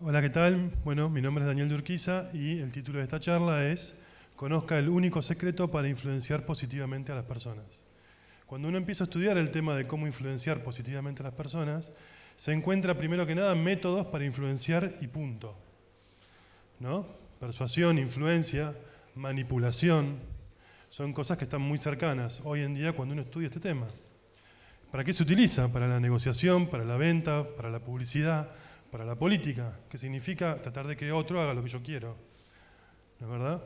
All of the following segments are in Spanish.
Hola, ¿qué tal? Bueno, mi nombre es Daniel Durquiza y el título de esta charla es Conozca el único secreto para influenciar positivamente a las personas. Cuando uno empieza a estudiar el tema de cómo influenciar positivamente a las personas, se encuentra primero que nada métodos para influenciar y punto. ¿no? Persuasión, influencia, manipulación, son cosas que están muy cercanas hoy en día cuando uno estudia este tema. ¿Para qué se utiliza? Para la negociación, para la venta, para la publicidad, para la política, que significa tratar de que otro haga lo que yo quiero. ¿No es verdad?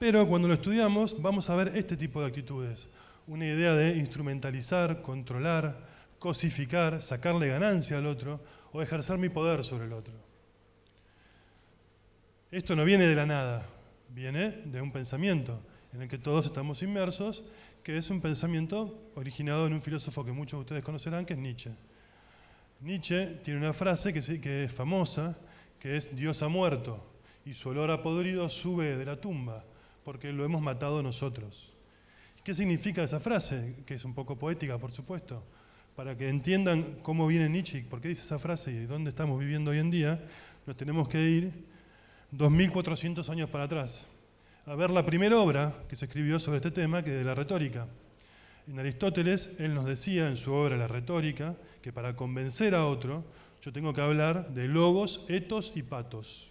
Pero cuando lo estudiamos vamos a ver este tipo de actitudes. Una idea de instrumentalizar, controlar, cosificar, sacarle ganancia al otro o ejercer mi poder sobre el otro. Esto no viene de la nada, viene de un pensamiento en el que todos estamos inmersos, que es un pensamiento originado en un filósofo que muchos de ustedes conocerán, que es Nietzsche. Nietzsche tiene una frase que, es famosa, que es Dios ha muerto y su olor a podrido sube de la tumba, porque lo hemos matado nosotros. ¿Qué significa esa frase? Que es un poco poética, por supuesto, para que entiendan cómo viene Nietzsche, y por qué dice esa frase y dónde estamos viviendo hoy en día, nos tenemos que ir 2.400 años para atrás, a ver la primera obra que se escribió sobre este tema, que es de la retórica. En Aristóteles, él nos decía en su obra La retórica, que para convencer a otro, yo tengo que hablar de logos, etos y patos.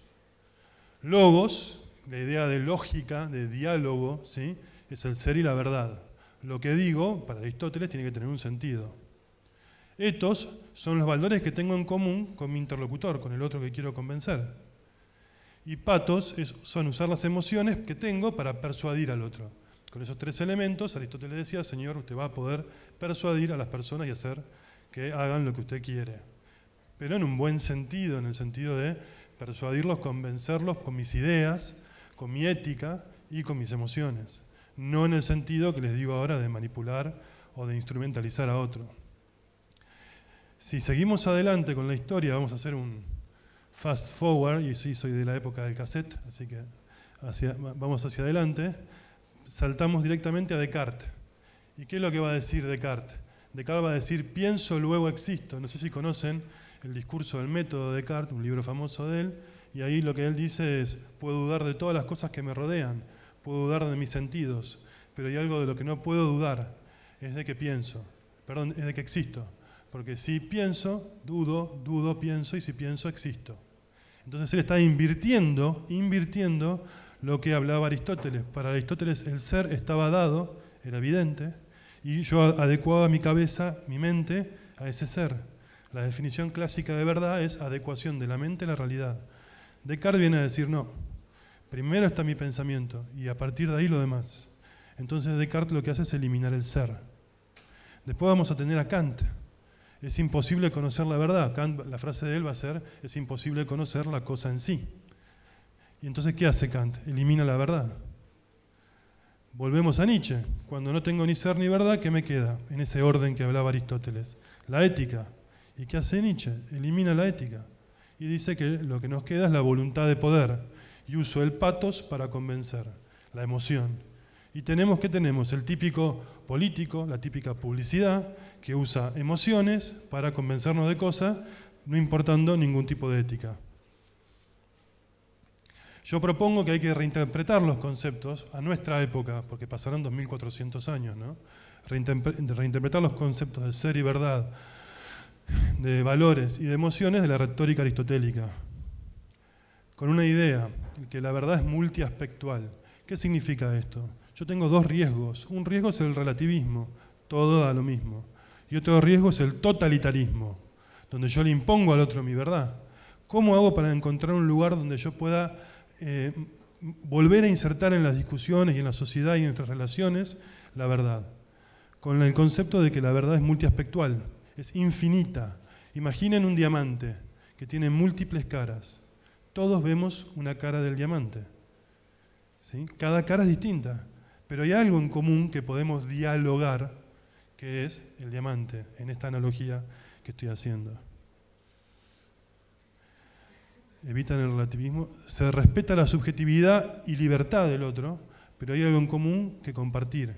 Logos, la idea de lógica, de diálogo, ¿sí? es el ser y la verdad. Lo que digo, para Aristóteles, tiene que tener un sentido. Etos son los valores que tengo en común con mi interlocutor, con el otro que quiero convencer. Y patos son usar las emociones que tengo para persuadir al otro. Con esos tres elementos, Aristóteles decía, Señor, usted va a poder persuadir a las personas y hacer que hagan lo que usted quiere. Pero en un buen sentido, en el sentido de persuadirlos, convencerlos con mis ideas, con mi ética y con mis emociones. No en el sentido que les digo ahora de manipular o de instrumentalizar a otro. Si seguimos adelante con la historia, vamos a hacer un, fast forward, y sí, soy de la época del cassette, así que vamos hacia adelante, saltamos directamente a Descartes. ¿Y qué es lo que va a decir Descartes? Descartes va a decir, pienso, luego existo. No sé si conocen el discurso del método de Descartes, un libro famoso de él, y ahí lo que él dice es, puedo dudar de todas las cosas que me rodean, puedo dudar de mis sentidos, pero hay algo de lo que no puedo dudar, es de que pienso, perdón, es de que existo, porque si pienso, dudo, dudo, pienso, y si pienso, existo. Entonces él está invirtiendo, invirtiendo lo que hablaba Aristóteles. Para Aristóteles el ser estaba dado, era evidente, y yo adecuaba mi cabeza, mi mente, a ese ser. La definición clásica de verdad es adecuación de la mente a la realidad. Descartes viene a decir no. Primero está mi pensamiento y a partir de ahí lo demás. Entonces Descartes lo que hace es eliminar el ser. Después vamos a tener a Kant, es imposible conocer la verdad. Kant, la frase de él va a ser, es imposible conocer la cosa en sí. ¿Y entonces qué hace Kant? Elimina la verdad. Volvemos a Nietzsche. Cuando no tengo ni ser ni verdad, ¿qué me queda? En ese orden que hablaba Aristóteles. La ética. ¿Y qué hace Nietzsche? Elimina la ética. Y dice que lo que nos queda es la voluntad de poder. Y uso el patos para convencer, la emoción. Y tenemos que tenemos el típico político, la típica publicidad, que usa emociones para convencernos de cosas, no importando ningún tipo de ética. Yo propongo que hay que reinterpretar los conceptos a nuestra época, porque pasaron 2400 años, ¿no? Reinterpretar los conceptos de ser y verdad, de valores y de emociones de la retórica aristotélica, con una idea, que la verdad es multiaspectual. ¿Qué significa esto? Yo tengo dos riesgos. Un riesgo es el relativismo, todo da lo mismo. Y otro riesgo es el totalitarismo, donde yo le impongo al otro mi verdad. ¿Cómo hago para encontrar un lugar donde yo pueda eh, volver a insertar en las discusiones y en la sociedad y en nuestras relaciones la verdad? Con el concepto de que la verdad es multiaspectual, es infinita. Imaginen un diamante que tiene múltiples caras. Todos vemos una cara del diamante. ¿sí? Cada cara es distinta. Pero hay algo en común que podemos dialogar, que es el diamante, en esta analogía que estoy haciendo. Evitan el relativismo, se respeta la subjetividad y libertad del otro, pero hay algo en común que compartir.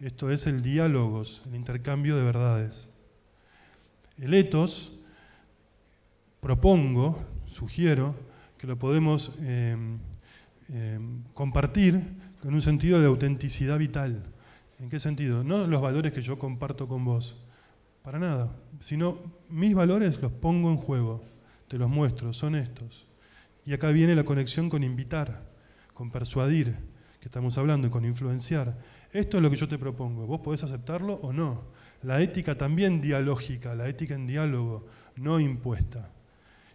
Esto es el diálogo, el intercambio de verdades. El etos, propongo, sugiero, que lo podemos eh, Em, compartir con un sentido de autenticidad vital. ¿En qué sentido? No los valores que yo comparto con vos, para nada, sino mis valores los pongo en juego, te los muestro, son estos. Y acá viene la conexión con invitar, con persuadir, que estamos hablando, con influenciar. Esto es lo que yo te propongo, vos podés aceptarlo o no. La ética también dialógica, la ética en diálogo, no impuesta.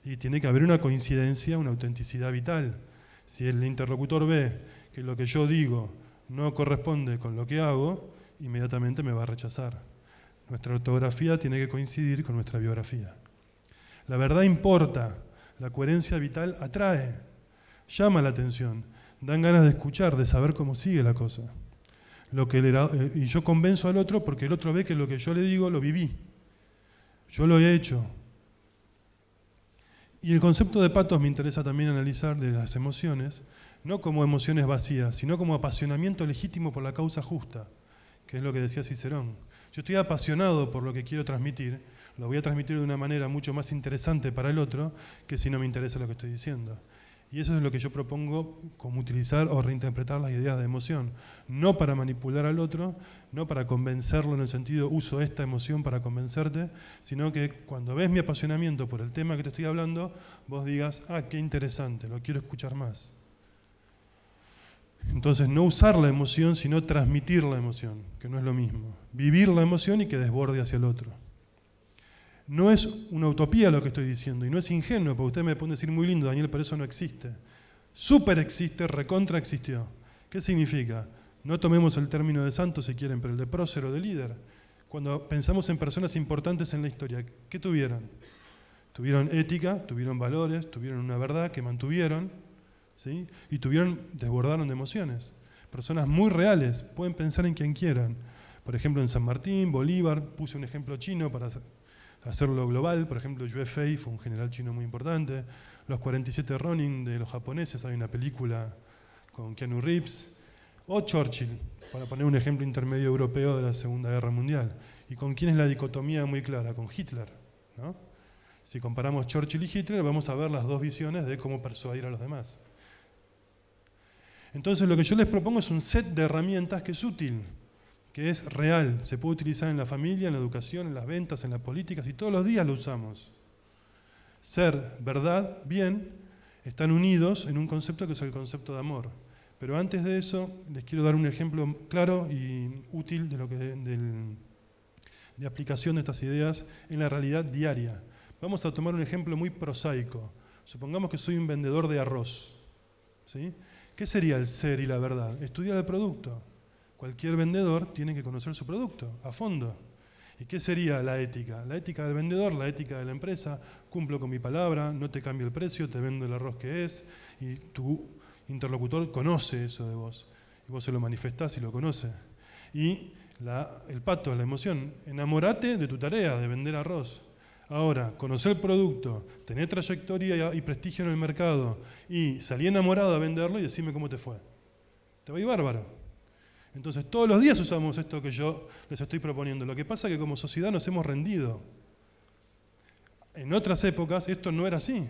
Y tiene que haber una coincidencia, una autenticidad vital si el interlocutor ve que lo que yo digo no corresponde con lo que hago, inmediatamente me va a rechazar. Nuestra ortografía tiene que coincidir con nuestra biografía. La verdad importa, la coherencia vital atrae, llama la atención, dan ganas de escuchar, de saber cómo sigue la cosa. Lo que eh, y yo convenzo al otro porque el otro ve que lo que yo le digo lo viví. Yo lo he hecho, y el concepto de patos me interesa también analizar de las emociones, no como emociones vacías, sino como apasionamiento legítimo por la causa justa, que es lo que decía Cicerón. Yo estoy apasionado por lo que quiero transmitir, lo voy a transmitir de una manera mucho más interesante para el otro que si no me interesa lo que estoy diciendo. Y eso es lo que yo propongo como utilizar o reinterpretar las ideas de emoción. No para manipular al otro, no para convencerlo en el sentido uso esta emoción para convencerte, sino que cuando ves mi apasionamiento por el tema que te estoy hablando, vos digas, ah, qué interesante, lo quiero escuchar más. Entonces, no usar la emoción, sino transmitir la emoción, que no es lo mismo. Vivir la emoción y que desborde hacia el otro. No es una utopía lo que estoy diciendo y no es ingenuo, porque usted me pueden decir muy lindo, Daniel, pero eso no existe. Super existe, recontra existió. ¿Qué significa? No tomemos el término de santo si quieren, pero el de prócero, de líder. Cuando pensamos en personas importantes en la historia, ¿qué tuvieron? Tuvieron ética, tuvieron valores, tuvieron una verdad que mantuvieron, ¿sí? Y tuvieron, desbordaron de emociones. Personas muy reales, pueden pensar en quien quieran. Por ejemplo, en San Martín, Bolívar, puse un ejemplo chino para hacerlo global, por ejemplo, Yue Fei fue un general chino muy importante, Los 47 Ronin de los japoneses, hay una película con Keanu Reeves, o Churchill, para poner un ejemplo intermedio europeo de la Segunda Guerra Mundial. ¿Y con quién es la dicotomía muy clara? Con Hitler. Si comparamos Churchill y Hitler, vamos a ver las dos visiones de cómo persuadir a los demás. Entonces, lo que yo les propongo es un set de herramientas que es útil que es real, se puede utilizar en la familia, en la educación, en las ventas, en las políticas y todos los días lo usamos. Ser, verdad, bien, están unidos en un concepto que es el concepto de amor. Pero antes de eso, les quiero dar un ejemplo claro y útil de, lo que, de aplicación de estas ideas en la realidad diaria. Vamos a tomar un ejemplo muy prosaico. Supongamos que soy un vendedor de arroz. ¿sí? ¿Qué sería el ser y la verdad? Estudiar el producto cualquier vendedor tiene que conocer su producto a fondo. ¿Y qué sería la ética? La ética del vendedor, la ética de la empresa, cumplo con mi palabra, no te cambio el precio, te vendo el arroz que es, y tu interlocutor conoce eso de vos, y vos se lo manifestás y lo conoce. Y el pato, la emoción, enamorate de tu tarea, de vender arroz. Ahora, conocer el producto, tener trayectoria y prestigio en el mercado, y salí enamorado a venderlo y decime cómo te fue. Te va a ir bárbaro. Entonces todos los días usamos esto que yo les estoy proponiendo. Lo que pasa es que como sociedad nos hemos rendido. En otras épocas esto no era así.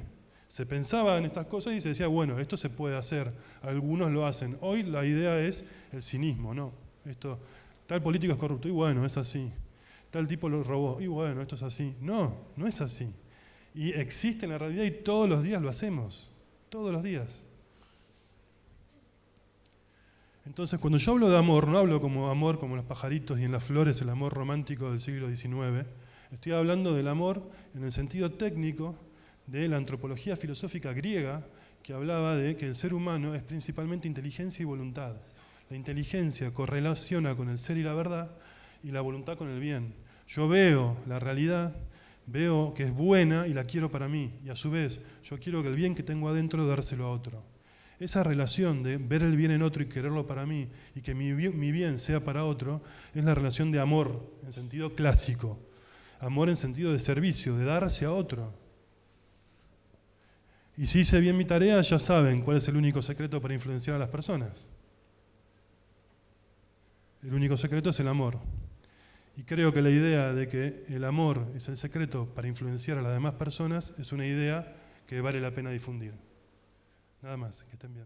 Se pensaba en estas cosas y se decía, bueno, esto se puede hacer, algunos lo hacen. Hoy la idea es el cinismo, ¿no? Esto, tal político es corrupto, y bueno, es así. Tal tipo lo robó, y bueno, esto es así. No, no es así. Y existe en la realidad y todos los días lo hacemos, todos los días. Entonces, cuando yo hablo de amor, no hablo como amor como los pajaritos y en las flores, el amor romántico del siglo XIX. Estoy hablando del amor en el sentido técnico de la antropología filosófica griega que hablaba de que el ser humano es principalmente inteligencia y voluntad. La inteligencia correlaciona con el ser y la verdad y la voluntad con el bien. Yo veo la realidad, veo que es buena y la quiero para mí. Y a su vez, yo quiero que el bien que tengo adentro dárselo a otro. Esa relación de ver el bien en otro y quererlo para mí y que mi bien, sea para otro es la relación de amor en sentido clásico. Amor en sentido de servicio, de darse a otro. Y si hice bien mi tarea, ya saben cuál es el único secreto para influenciar a las personas. El único secreto es el amor. Y creo que la idea de que el amor es el secreto para influenciar a las demás personas es una idea que vale la pena difundir. Nada más, que estén bien.